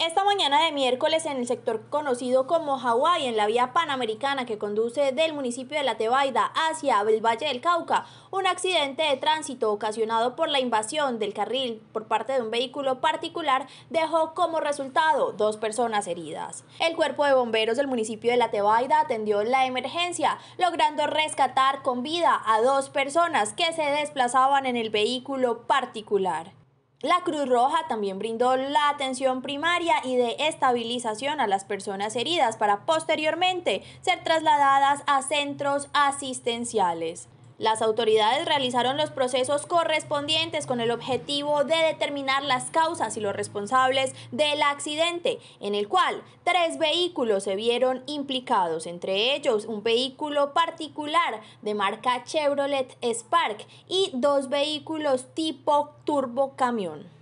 Esta mañana de miércoles en el sector conocido como Hawái, en la vía panamericana que conduce del municipio de La Tebaida hacia el Valle del Cauca, un accidente de tránsito ocasionado por la invasión del carril por parte de un vehículo particular dejó como resultado dos personas heridas. El cuerpo de bomberos del municipio de La Tebaida atendió la emergencia, logrando rescatar con vida a dos personas que se desplazaban en el vehículo particular. La Cruz Roja también brindó la atención primaria y de estabilización a las personas heridas para posteriormente ser trasladadas a centros asistenciales. Las autoridades realizaron los procesos correspondientes con el objetivo de determinar las causas y los responsables del accidente, en el cual tres vehículos se vieron implicados, entre ellos un vehículo particular de marca Chevrolet Spark y dos vehículos tipo turbocamión.